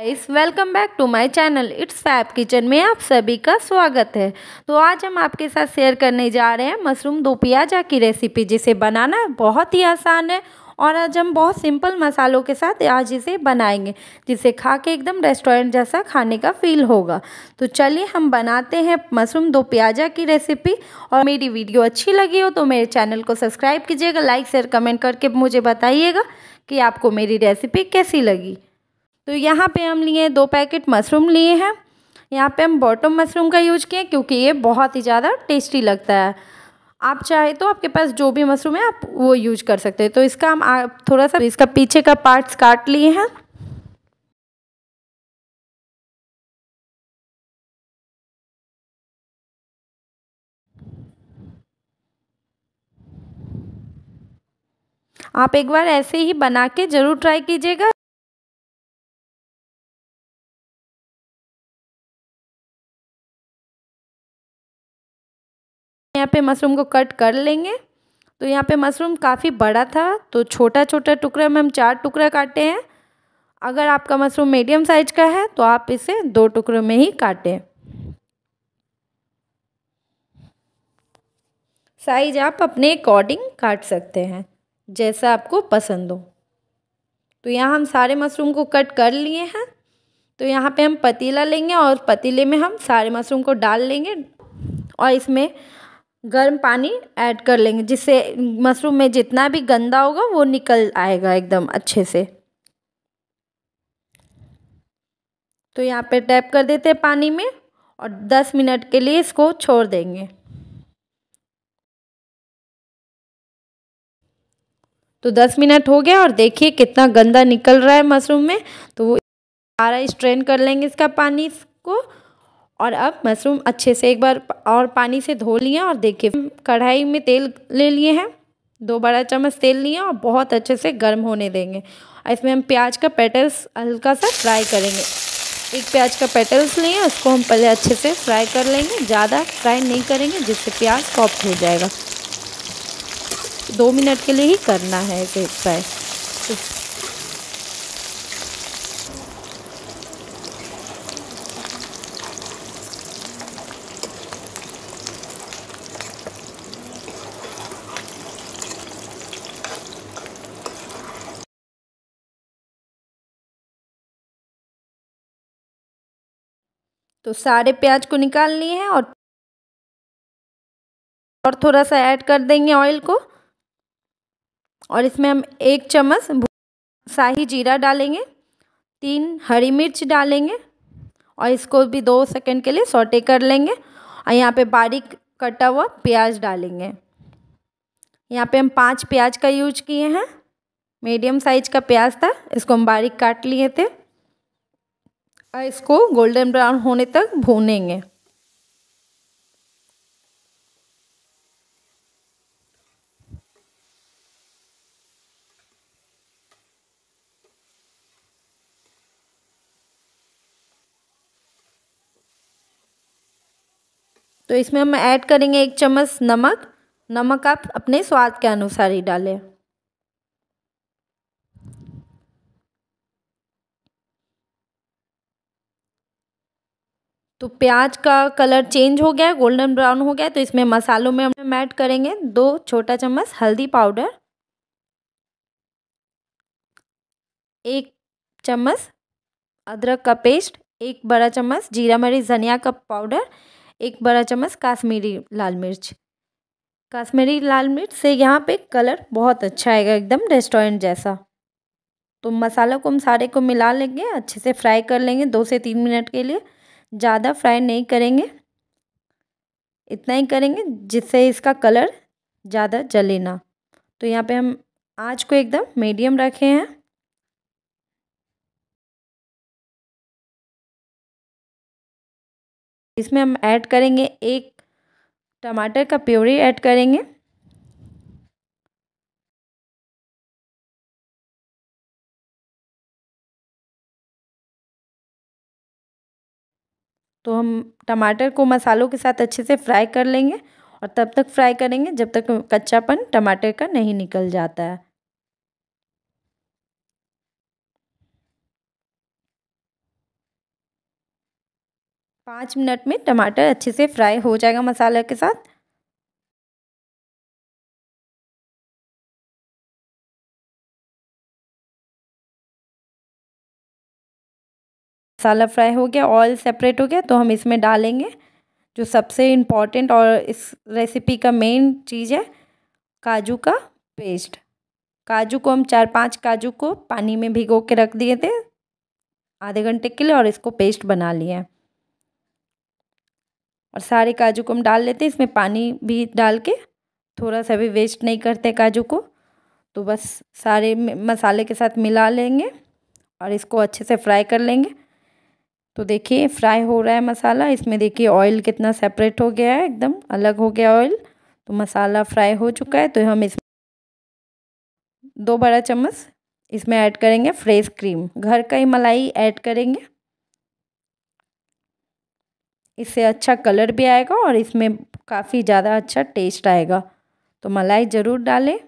guys welcome back to my channel it's Fab Kitchen में आप सभी का स्वागत है तो आज हम आपके साथ शेयर करने जा रहे हैं मशरूम दो प्याजा की रेसिपी जिसे बनाना बहुत ही आसान है और आज हम बहुत सिंपल मसालों के साथ आज इसे बनाएंगे जिसे खा के एकदम रेस्टोरेंट जैसा खाने का फील होगा तो चलिए हम बनाते हैं मशरूम दो प्याजा की रेसिपी और मेरी वीडियो अच्छी लगी हो तो मेरे चैनल को सब्सक्राइब कीजिएगा लाइक शेयर कमेंट करके मुझे बताइएगा कि आपको मेरी रेसिपी कैसी लगी तो यहाँ पे हम लिए दो पैकेट मशरूम लिए हैं यहाँ पे हम बॉटम मशरूम का यूज किए क्योंकि ये बहुत ही ज़्यादा टेस्टी लगता है आप चाहे तो आपके पास जो भी मशरूम है आप वो यूज कर सकते हैं तो इसका हम थोड़ा सा इसका पीछे का पार्ट्स काट लिए हैं आप एक बार ऐसे ही बना के ज़रूर ट्राई कीजिएगा यहाँ पे मशरूम को कट कर लेंगे तो यहाँ पे मशरूम काफ़ी बड़ा था तो छोटा छोटा टुकड़ा में हम चार टुकड़ा काटे हैं अगर आपका मशरूम मीडियम साइज का है तो आप इसे दो टुकड़ों में ही काटें साइज आप अपने अकॉर्डिंग काट सकते हैं जैसा आपको पसंद हो तो यहाँ हम सारे मशरूम को कट कर लिए हैं तो यहाँ पे हम पतीला लेंगे और पतीले में हम सारे मशरूम को डाल लेंगे और इसमें गर्म पानी ऐड कर लेंगे जिससे मशरूम में जितना भी गंदा होगा वो निकल आएगा एकदम अच्छे से तो यहाँ पे टैप कर देते हैं पानी में और दस मिनट के लिए इसको छोड़ देंगे तो दस मिनट हो गया और देखिए कितना गंदा निकल रहा है मशरूम में तो वो सारा स्ट्रेन कर लेंगे इसका पानी को और अब मशरूम अच्छे से एक बार और पानी से धो लिए और देखिए कढ़ाई में तेल ले लिए हैं दो बड़ा चम्मच तेल लिए और बहुत अच्छे से गर्म होने देंगे और इसमें हम प्याज का पेटल्स हल्का सा फ्राई करेंगे एक प्याज का पेटल्स लिए उसको हम पहले अच्छे से फ्राई कर लेंगे ज़्यादा फ्राई नहीं करेंगे जिससे प्याज सॉफ्ट हो जाएगा दो मिनट के लिए ही करना है इसे फ्राई तो सारे प्याज को निकाल लिए हैं और और थोड़ा सा ऐड कर देंगे ऑयल को और इसमें हम एक चम्मच शाही जीरा डालेंगे तीन हरी मिर्च डालेंगे और इसको भी दो सेकंड के लिए सोटे कर लेंगे और यहाँ पे बारीक कटा हुआ प्याज डालेंगे यहाँ पे हम पांच प्याज का यूज किए हैं मीडियम साइज का प्याज था इसको हम बारीक काट लिए थे इसको गोल्डन ब्राउन होने तक भूनेंगे तो इसमें हम ऐड करेंगे एक चम्मच नमक नमक आप अपने स्वाद के अनुसार ही डालें तो प्याज का कलर चेंज हो गया है गोल्डन ब्राउन हो गया तो इसमें मसालों में हम ऐड करेंगे दो छोटा चम्मच हल्दी पाउडर एक चम्मच अदरक का पेस्ट एक बड़ा चम्मच जीरा मरीच धनिया का पाउडर एक बड़ा चम्मच काश्मीरी लाल मिर्च काश्मीरी लाल मिर्च से यहाँ पे कलर बहुत अच्छा आएगा एकदम रेस्टोरेंट जैसा तो मसाला को हम सारे को मिला लेंगे अच्छे से फ्राई कर लेंगे दो से तीन मिनट के लिए ज़्यादा फ्राई नहीं करेंगे इतना ही करेंगे जिससे इसका कलर ज़्यादा जले ना तो यहाँ पे हम आँच को एकदम मीडियम रखे हैं इसमें हम ऐड करेंगे एक टमाटर का प्योरी ऐड करेंगे तो हम टमाटर को मसालों के साथ अच्छे से फ्राई कर लेंगे और तब तक फ्राई करेंगे जब तक कच्चापन टमाटर का नहीं निकल जाता है पाँच मिनट में टमाटर अच्छे से फ्राई हो जाएगा मसाले के साथ मसाला फ्राई हो गया ऑयल सेपरेट हो गया तो हम इसमें डालेंगे जो सबसे इम्पॉर्टेंट और इस रेसिपी का मेन चीज़ है काजू का पेस्ट काजू को हम चार पांच काजू को पानी में भिगो के रख दिए थे आधे घंटे के लिए और इसको पेस्ट बना लिया और सारे काजू को हम डाल लेते हैं इसमें पानी भी डाल के थोड़ा सा भी वेस्ट नहीं करते काजू को तो बस सारे मसाले के साथ मिला लेंगे और इसको अच्छे से फ्राई कर लेंगे तो देखिए फ्राई हो रहा है मसाला इसमें देखिए ऑयल कितना सेपरेट हो गया है एकदम अलग हो गया ऑयल तो मसाला फ्राई हो चुका है तो हम इसमें दो बड़ा चम्मच इसमें ऐड करेंगे फ्रेश क्रीम घर का ही मलाई ऐड करेंगे इससे अच्छा कलर भी आएगा और इसमें काफ़ी ज़्यादा अच्छा टेस्ट आएगा तो मलाई ज़रूर डालें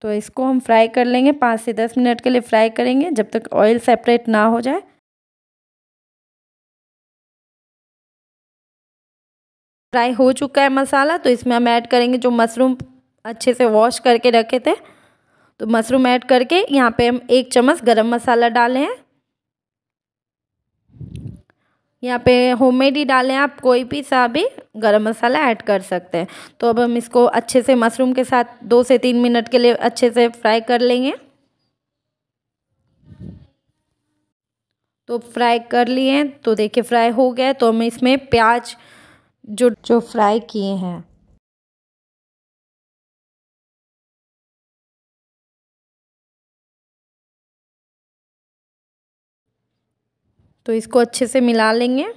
तो इसको हम फ्राई कर लेंगे पाँच से दस मिनट के लिए फ्राई करेंगे जब तक ऑयल सेपरेट ना हो जाए फ्राई हो चुका है मसाला तो इसमें हम ऐड करेंगे जो मशरूम अच्छे से वॉश करके रखे थे तो मशरूम ऐड करके यहाँ पे हम एक चम्मच गरम मसाला डाले हैं यहाँ पे होममेड ही डालें आप कोई भी सा भी गरम मसाला ऐड कर सकते हैं तो अब हम इसको अच्छे से मशरूम के साथ दो से तीन मिनट के लिए अच्छे से फ्राई कर लेंगे तो फ्राई कर लिए तो देखिए फ्राई हो गया तो हम इसमें प्याज जो जो फ्राई किए हैं तो इसको अच्छे से मिला लेंगे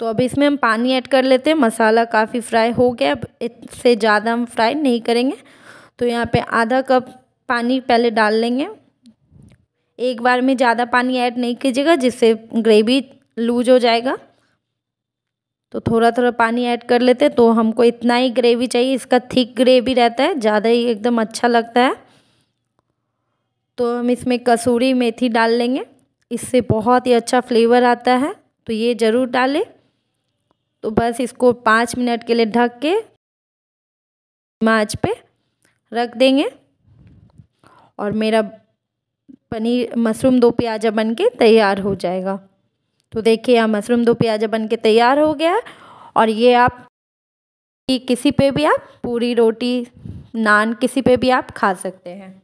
तो अब इसमें हम पानी ऐड कर लेते हैं मसाला काफ़ी फ्राई हो गया अब इससे ज़्यादा हम फ्राई नहीं करेंगे तो यहाँ पे आधा कप पानी पहले डाल लेंगे एक बार में ज़्यादा पानी ऐड नहीं कीजिएगा जिससे ग्रेवी लूज हो जाएगा तो थोड़ा थोड़ा पानी ऐड कर लेते तो हमको इतना ही ग्रेवी चाहिए इसका थिक ग्रेवी रहता है ज़्यादा ही एकदम अच्छा लगता है तो हम इसमें कसूरी मेथी डाल लेंगे इससे बहुत ही अच्छा फ्लेवर आता है तो ये ज़रूर डालें तो बस इसको पाँच मिनट के लिए ढक के आँच पे रख देंगे और मेरा पनीर मशरूम दो प्याजा बन के तैयार हो जाएगा तो देखिए यहाँ मशरूम दो प्याजा बन के तैयार हो गया और ये आप किसी पे भी आप पूरी रोटी नान किसी पे भी आप खा सकते हैं